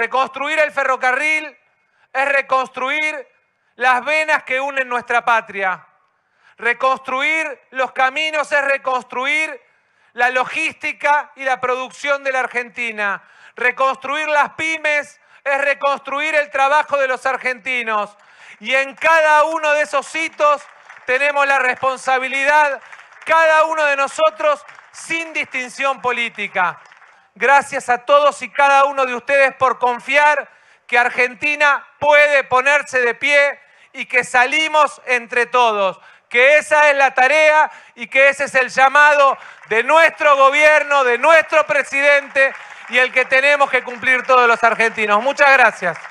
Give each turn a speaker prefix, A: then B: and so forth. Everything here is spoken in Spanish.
A: Reconstruir el ferrocarril es reconstruir las venas que unen nuestra patria. Reconstruir los caminos es reconstruir la logística y la producción de la Argentina. Reconstruir las pymes es reconstruir el trabajo de los argentinos. Y en cada uno de esos hitos tenemos la responsabilidad, cada uno de nosotros, sin distinción política. Gracias a todos y cada uno de ustedes por confiar que Argentina puede ponerse de pie y que salimos entre todos, que esa es la tarea y que ese es el llamado de nuestro gobierno, de nuestro presidente y el que tenemos que cumplir todos los
B: argentinos. Muchas gracias.